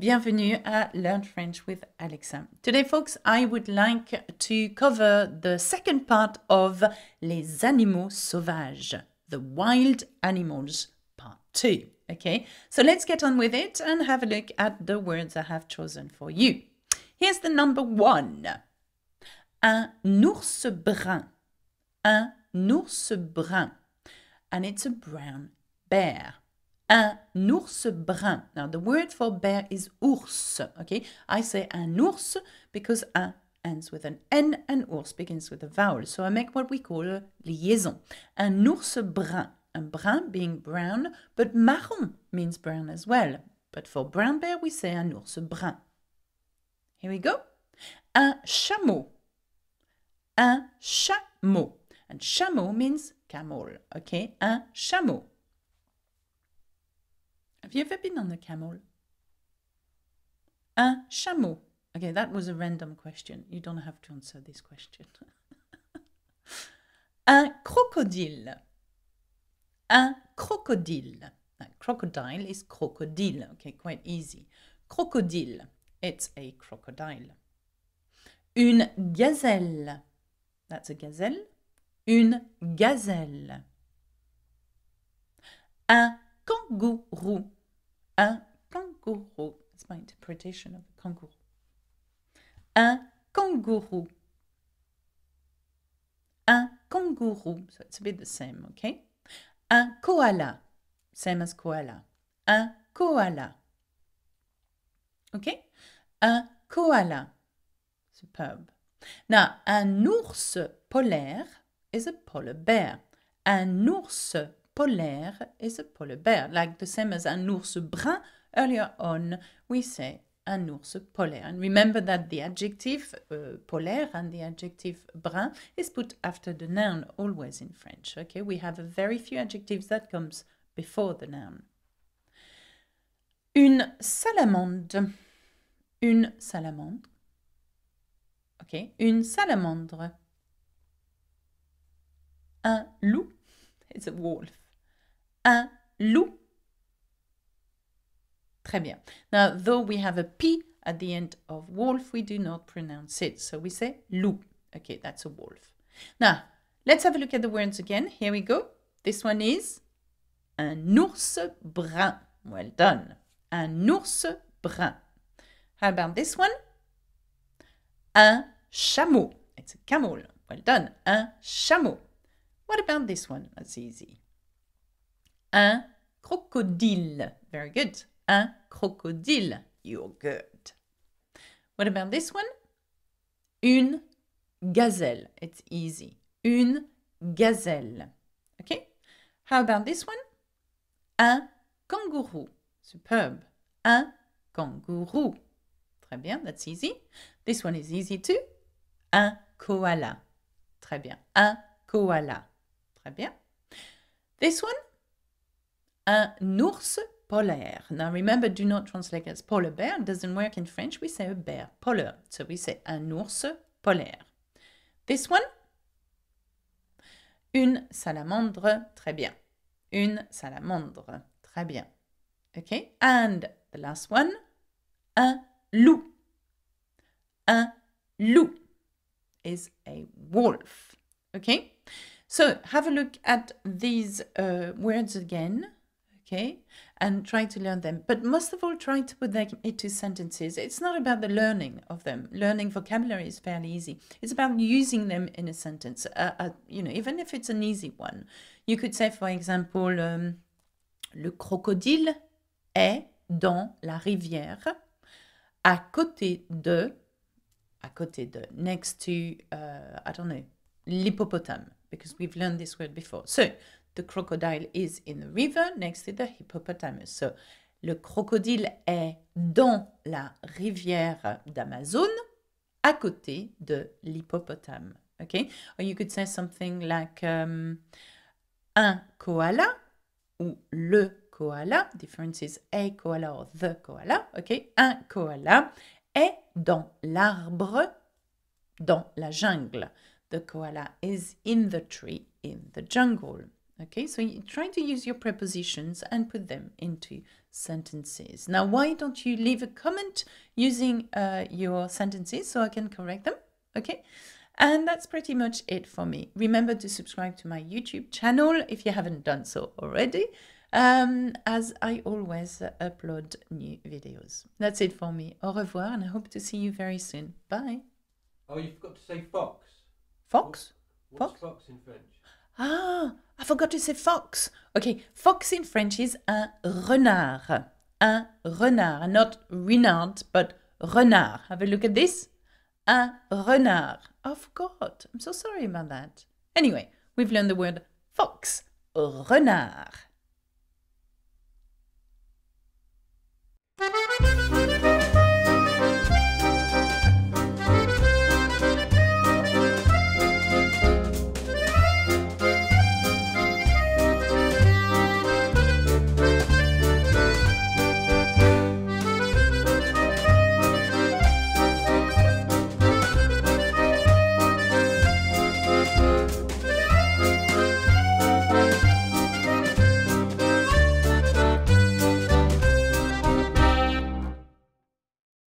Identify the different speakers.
Speaker 1: bienvenue à Learn French with Alexa. Today, folks, I would like to cover the second part of Les Animaux Sauvages, the wild animals part two. Okay, so let's get on with it and have a look at the words I have chosen for you. Here's the number one Un ours brun. Un ours brun. And it's a brown bear un ours brun. Now, the word for bear is ours, okay? I say un ours because un ends with an N and ours begins with a vowel. So I make what we call a liaison. Un ours brun, and brun being brown, but marron means brown as well. But for brown bear, we say un ours brun. Here we go. Un chameau. Un chameau. And chameau means camel, okay? Un chameau. Have you ever been on a camel? A chameau. Okay, that was a random question. You don't have to answer this question. un crocodile. Un crocodile. A crocodile is crocodile. Okay, quite easy. Crocodile. It's a crocodile. Une gazelle. That's a gazelle. Une gazelle. Un kangourou. Un kangourou. That's my interpretation of a kangourou. Un kangourou. Un kangourou. So it's a bit the same, okay? Un koala. Same as koala. Un koala. Okay? Un koala. Superb. Now, un ours polaire is a polar bear. Un ours polaire is a polar bear, like the same as un ours brun earlier on. We say un ours polaire. And remember that the adjective euh, polaire and the adjective brun is put after the noun always in French. Okay, we have very few adjectives that comes before the noun. Une salamande. Une salamandre. Okay, une salamandre. Un loup. It's a wolf. un loup. Très bien. Now, though we have a P at the end of wolf, we do not pronounce it. So we say loup. Okay, that's a wolf. Now, let's have a look at the words again. Here we go. This one is un ours brun. Well done. Un ours brun. How about this one? Un chameau. It's a camel. Well done. Un chameau. What about this one? That's easy. Un crocodile. Very good. Un crocodile. You're good. What about this one? Une gazelle. It's easy. Une gazelle. Okay? How about this one? Un kangourou. Superb. Un kangourou. Très bien, that's easy. This one is easy too. Un koala. Très bien. Un koala. Très bien. This one? un ours polaire. Now remember, do not translate as polar bear. It doesn't work in French. We say a bear, polar. So we say un ours polaire. This one, une salamandre, très bien. Une salamandre, très bien. Okay, and the last one, un loup. Un loup is a wolf. Okay, so have a look at these uh, words again. okay and try to learn them but most of all try to put them into sentences it's not about the learning of them learning vocabulary is fairly easy it's about using them in a sentence uh, uh, you know even if it's an easy one you could say for example um, le crocodile est dans la rivière à côté de à côté de next to uh, i don't know l'hippopotame because we've learned this word before so The crocodile is in the river next to the hippopotamus. So, le crocodile est dans la rivière d'Amazon à côté de l'hippopotame. Okay? Or you could say something like um, un koala ou le koala. Difference is a koala or the koala. Okay? Un koala est dans l'arbre, dans la jungle. The koala is in the tree in the jungle. Okay, so you try to use your prepositions and put them into sentences. Now, why don't you leave a comment using uh, your sentences so I can correct them? Okay, and that's pretty much it for me. Remember to subscribe to my YouTube channel if you haven't done so already, um, as I always upload new videos. That's it for me. Au revoir, and I hope to see you very soon. Bye. Oh, you forgot to say fox. Fox? What's fox, fox in French? Ah, I forgot to say fox. Okay, fox in French is un renard. Un renard, not renard, but renard. Have a look at this. Un renard. Oh, I forgot. I'm so sorry about that. Anyway, we've learned the word fox, renard.